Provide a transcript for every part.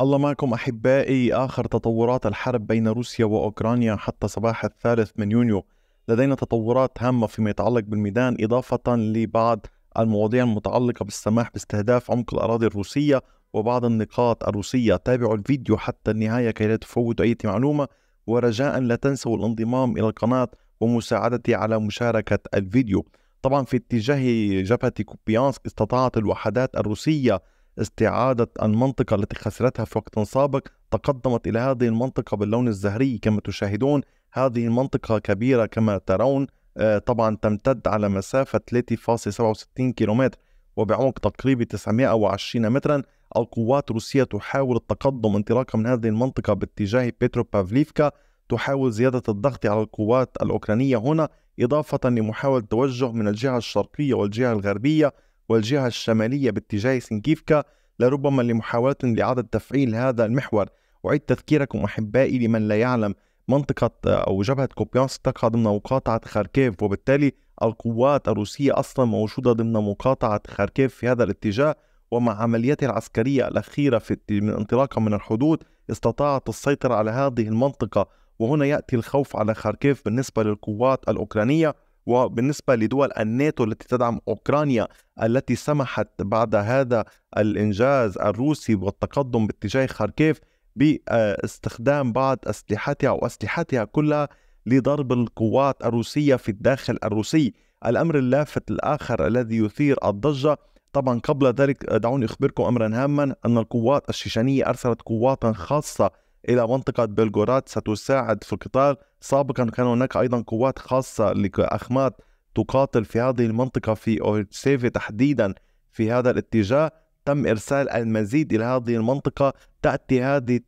الله معكم احبائي اخر تطورات الحرب بين روسيا واوكرانيا حتى صباح الثالث من يونيو لدينا تطورات هامه فيما يتعلق بالميدان اضافه لبعض المواضيع المتعلقه بالسماح باستهداف عمق الاراضي الروسيه وبعض النقاط الروسيه تابعوا الفيديو حتى النهايه كي لا تفوتوا اي معلومه ورجاء لا تنسوا الانضمام الى القناه ومساعدتي على مشاركه الفيديو طبعا في اتجاه جبهه كوبيانسك استطاعت الوحدات الروسيه استعادة المنطقة التي خسرتها في وقت سابق تقدمت إلى هذه المنطقة باللون الزهري كما تشاهدون هذه المنطقة كبيرة كما ترون آه، طبعا تمتد على مسافة 3.67 كيلومتر وبعمق تقريبي 920 مترا القوات الروسية تحاول التقدم انطلاقا من هذه المنطقة باتجاه بيترو بافليفكا تحاول زيادة الضغط على القوات الأوكرانية هنا إضافة لمحاولة توجه من الجهة الشرقية والجهة الغربية والجهة الشمالية باتجاه سنكيفكا لربما لمحاولة لإعادة تفعيل هذا المحور أعيد تذكيركم أحبائي لمن لا يعلم منطقة أو جبهة كوبيانس تقع ضمن مقاطعة خاركيف وبالتالي القوات الروسية أصلا موجودة ضمن مقاطعة خاركيف في هذا الاتجاه ومع عملياتها العسكرية الأخيرة في من انطلاقا من الحدود استطاعت السيطرة على هذه المنطقة وهنا يأتي الخوف على خاركيف بالنسبة للقوات الأوكرانية وبالنسبة لدول الناتو التي تدعم أوكرانيا التي سمحت بعد هذا الإنجاز الروسي والتقدم باتجاه خاركيف باستخدام بعض أسلحتها وأسلحتها كلها لضرب القوات الروسية في الداخل الروسي الأمر اللافت الآخر الذي يثير الضجة طبعا قبل ذلك دعوني أخبركم أمرا هاما أن القوات الشيشانية أرسلت قواتا خاصة إلى منطقة بلغوراد ستساعد في القتال سابقا كان هناك أيضا قوات خاصة لأخمات تقاتل في هذه المنطقة في أورتسيفي تحديدا في هذا الاتجاه تم إرسال المزيد إلى هذه المنطقة تأتي هذه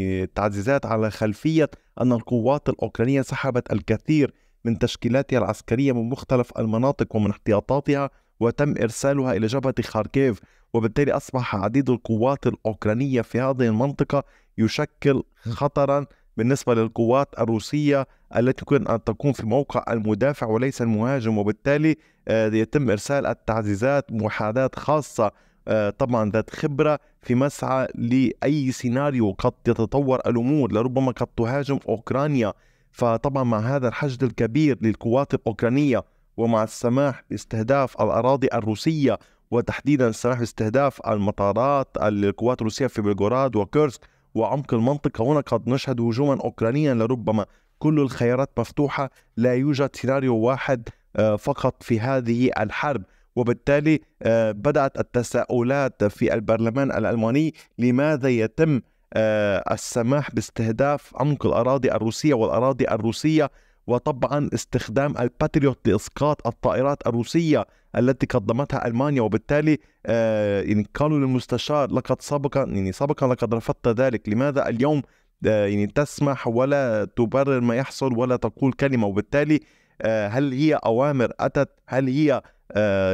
التعزيزات يعني على خلفية أن القوات الأوكرانية سحبت الكثير من تشكيلاتها العسكرية من مختلف المناطق ومن احتياطاتها وتم إرسالها إلى جبهة خاركيف وبالتالي أصبح عديد القوات الأوكرانية في هذه المنطقة يشكل خطرا بالنسبة للقوات الروسية التي يمكن أن تكون في موقع المدافع وليس المهاجم وبالتالي آه، يتم إرسال التعزيزات محاذاة خاصة آه، طبعا ذات خبرة في مسعى لأي سيناريو قد تتطور الأمور لربما قد تهاجم أوكرانيا فطبعا مع هذا الحشد الكبير للقوات الأوكرانية ومع السماح باستهداف الأراضي الروسية وتحديدا سنحو استهداف المطارات للقوات الروسية في بلغوراد وكيرسك وعمق المنطقة هنا قد نشهد هجوما أوكرانيا لربما كل الخيارات مفتوحة لا يوجد سيناريو واحد آه، فقط في هذه الحرب وبالتالي آه، بدأت التساؤلات في البرلمان الألماني لماذا يتم آه، السماح باستهداف عمق الأراضي الروسية والأراضي الروسية وطبعا استخدام الباتريوت لاسقاط الطائرات الروسيه التي قدمتها المانيا وبالتالي آه، يعني قالوا للمستشار لقد سبقا يعني سبقا لقد رفضت ذلك لماذا اليوم آه، يعني تسمح ولا تبرر ما يحصل ولا تقول كلمه وبالتالي آه، هل هي اوامر اتت هل هي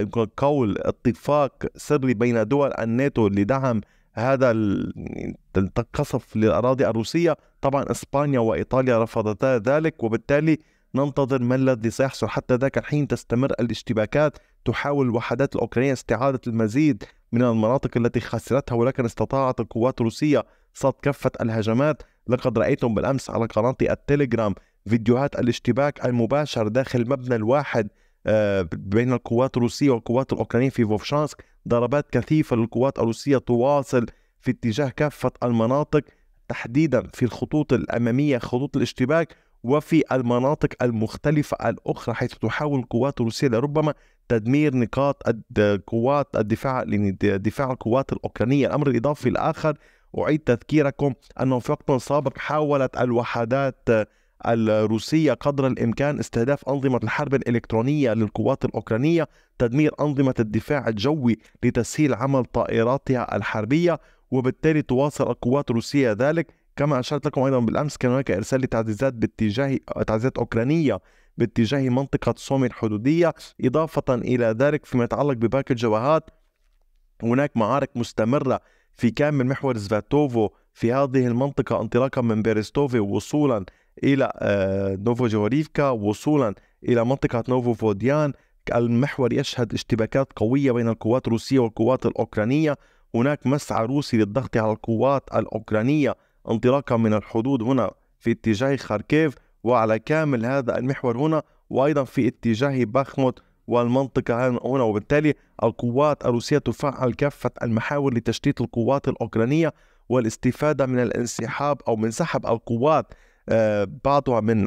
يمكن اتفاق سري بين دول الناتو لدعم هذا القصف يعني للاراضي الروسيه طبعا اسبانيا وايطاليا رفضتا ذلك وبالتالي ننتظر ما الذي سيحصل حتى ذاك الحين تستمر الاشتباكات تحاول الوحدات الأوكرانية استعادة المزيد من المناطق التي خسرتها ولكن استطاعت القوات الروسية صد كافة الهجمات لقد رأيتم بالأمس على قناة التليجرام فيديوهات الاشتباك المباشر داخل مبنى الواحد آه، بين القوات الروسية والقوات الأوكرانية في فوفشانسك ضربات كثيفة للقوات الروسية تواصل في اتجاه كافة المناطق تحديدا في الخطوط الأمامية خطوط الاشتباك وفي المناطق المختلفة الأخرى حيث تحاول القوات الروسية لربما تدمير نقاط قوات الدفاع لدفاع القوات الأوكرانية الأمر الإضافي الآخر أعيد تذكيركم أنه في وقت سابق حاولت الوحدات الروسية قدر الإمكان استهداف أنظمة الحرب الإلكترونية للقوات الأوكرانية تدمير أنظمة الدفاع الجوي لتسهيل عمل طائراتها الحربية وبالتالي تواصل القوات الروسية ذلك كما أشرت لكم أيضا بالأمس كان هناك إرسال لتعزيزات باتجاه تعزيزات أوكرانية باتجاه منطقة سومي الحدودية إضافة إلى ذلك فيما يتعلق بباقي الجبهات هناك معارك مستمرة في كامل محور زفاتوفو في هذه المنطقة انطلاقا من بيرستوفي وصولا الى آه، نوفو جوريفكا وصولا الى منطقه نوفو فوديان المحور يشهد اشتباكات قويه بين القوات الروسيه والقوات الاوكرانيه هناك مسعى روسي للضغط على القوات الاوكرانيه انطلاقا من الحدود هنا في اتجاه خاركيف وعلى كامل هذا المحور هنا وايضا في اتجاه باخموت والمنطقة هنا وبالتالي القوات الروسية تفعل كافة المحاور لتشتيت القوات الأوكرانية والاستفادة من الانسحاب أو من سحب القوات بعضها من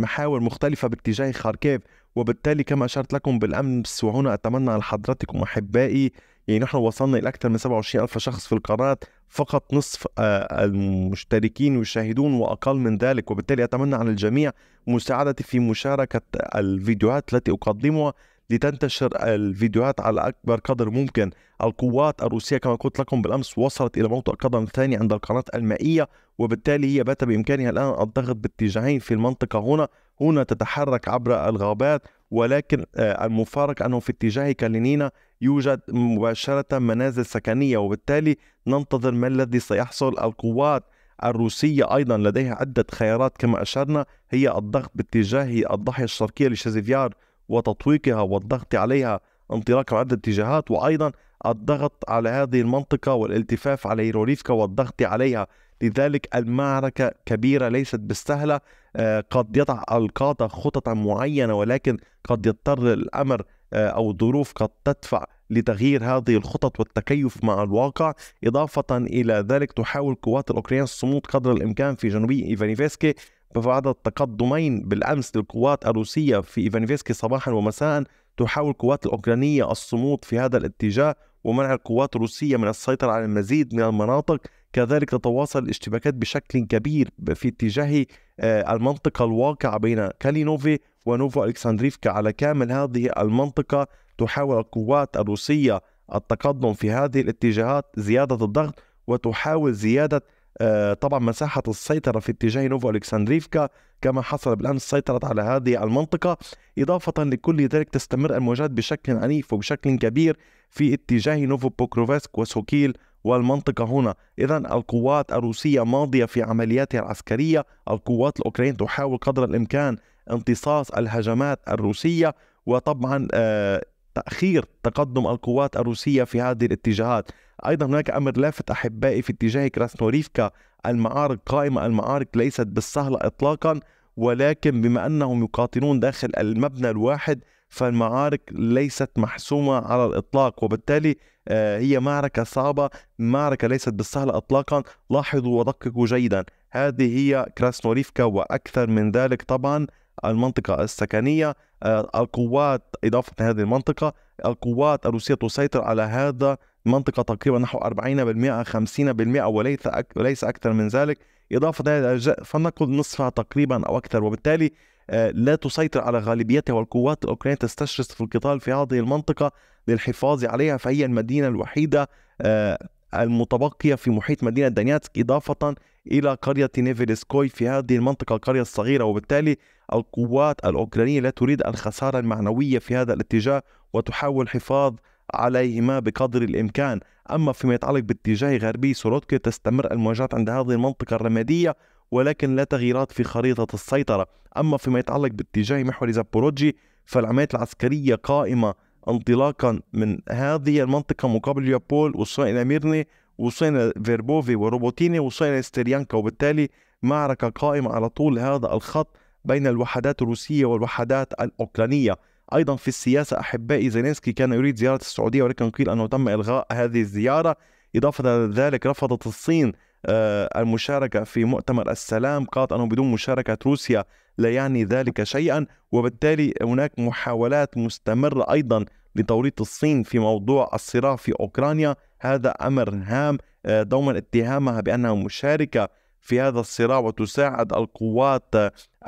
محاور مختلفة باتجاه خاركيف وبالتالي كما أشرت لكم بالأمس وهنا أتمنى لحضرتكم أحبائي يعني نحن وصلنا إلى أكثر من 27 ألف شخص في القناة فقط نصف آه، المشتركين يشاهدون وأقل من ذلك وبالتالي أتمنى على الجميع مساعدتي في مشاركة الفيديوهات التي أقدمها لتنتشر الفيديوهات على أكبر قدر ممكن القوات الروسية كما قلت لكم بالأمس وصلت إلى موطئ قدم ثاني عند القناة المائية وبالتالي هي بات بإمكانها الآن الضغط باتجاهين في المنطقة هنا هنا تتحرك عبر الغابات ولكن آه، المفارق أنه في اتجاه كالينينا يوجد مباشرة منازل سكنية وبالتالي ننتظر ما الذي سيحصل القوات الروسية أيضا لديها عدة خيارات كما أشرنا هي الضغط باتجاه الضاحية الشرقية لشازيفيار وتطويقها والضغط عليها انطلاقا من عدة اتجاهات وأيضا الضغط على هذه المنطقة والالتفاف على هيروليفكا والضغط عليها لذلك المعركة كبيرة ليست بالسهلة آه، قد يضع القادة خططا معينة ولكن قد يضطر الأمر آه، أو الظروف قد تدفع لتغيير هذه الخطط والتكيف مع الواقع إضافة إلى ذلك تحاول قوات الأوكران الصمود قدر الإمكان في جنوبي إيفانيفسكي بعد التقدمين بالأمس للقوات الروسية في إيفانيفسكي صباحا ومساء تحاول القوات الأوكرانية الصمود في هذا الاتجاه ومنع القوات الروسية من السيطرة على المزيد من المناطق كذلك تتواصل الاشتباكات بشكل كبير في اتجاه آه، المنطقة الواقعة بين كالينوفي ونوفو ألكسندريفكا على كامل هذه المنطقة تحاول القوات الروسية التقدم في هذه الاتجاهات زيادة الضغط وتحاول زيادة آه، طبعا مساحة السيطرة في اتجاه نوفو ألكسندريفكا كما حصل بالأمس سيطرت على هذه المنطقة إضافة لكل ذلك تستمر المواجهات بشكل عنيف وبشكل كبير في اتجاه نوفو بوكروفسك وسوكيل والمنطقة هنا إذا القوات الروسية ماضية في عملياتها العسكرية القوات الأوكرانية تحاول قدر الإمكان امتصاص الهجمات الروسية وطبعا آه، تأخير تقدم القوات الروسية في هذه الاتجاهات أيضا هناك أمر لافت أحبائي في اتجاه كراسنوريفكا المعارك قائمة المعارك ليست بالسهلة إطلاقا ولكن بما أنهم يقاتلون داخل المبنى الواحد فالمعارك ليست محسومة على الإطلاق وبالتالي آه، هي معركة صعبة معركة ليست بالسهلة إطلاقا لاحظوا ودققوا جيدا هذه هي كراسنوريفكا وأكثر من ذلك طبعا المنطقة السكنية آه، القوات إضافة هذه المنطقة القوات الروسية تسيطر على هذا منطقة تقريبا نحو 40% 50% وليس وليس أكثر من ذلك إضافة إلى فلنقل نصفها تقريبا أو أكثر وبالتالي آه، لا تسيطر على غالبيتها والقوات الأوكرانية تستشرف في القتال في هذه المنطقة للحفاظ عليها فهي المدينة الوحيدة آه، المتبقية في محيط مدينة دانياتسك إضافة إلى قرية نيفيلسكوي في هذه المنطقة القرية الصغيرة وبالتالي القوات الأوكرانية لا تريد الخسارة المعنوية في هذا الاتجاه وتحاول حفاظ عليهما بقدر الإمكان أما فيما يتعلق باتجاه غربي سولوتكي تستمر المواجهات عند هذه المنطقة الرمادية ولكن لا تغييرات في خريطة السيطرة أما فيما يتعلق باتجاه محور زابوروجي فالعمليات العسكرية قائمة انطلاقا من هذه المنطقة مقابل يابول وصلنا إلى ميرني وصلنا فيربوفي وروبوتيني وصلنا ستريانكا وبالتالي معركة قائمة على طول هذا الخط بين الوحدات الروسية والوحدات الأوكرانية أيضا في السياسة أحبائي زيلينسكي كان يريد زيارة السعودية ولكن قيل أنه تم إلغاء هذه الزيارة إضافة لذلك رفضت الصين آه، المشاركة في مؤتمر السلام قالت أنه بدون مشاركة روسيا لا يعني ذلك شيئا وبالتالي هناك محاولات مستمرة أيضا لتوريط الصين في موضوع الصراع في أوكرانيا هذا أمر هام آه، دوما اتهامها بأنها مشاركة في هذا الصراع وتساعد القوات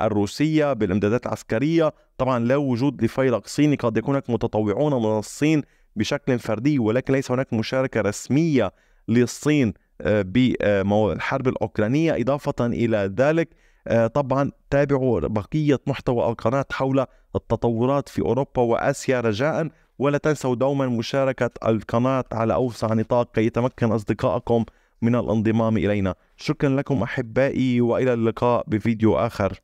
الروسية بالإمدادات العسكرية طبعا لا وجود لفيلق صيني قد يكون هناك متطوعون من الصين بشكل فردي ولكن ليس هناك مشاركة رسمية للصين آه، بالحرب الأوكرانية إضافة إلى ذلك آه، طبعا تابعوا بقية محتوى القناة حول التطورات في أوروبا وآسيا رجاء ولا تنسوا دوما مشاركة القناة على أوسع نطاق كي يتمكن أصدقائكم من الانضمام إلينا شكرا لكم أحبائي وإلى اللقاء بفيديو آخر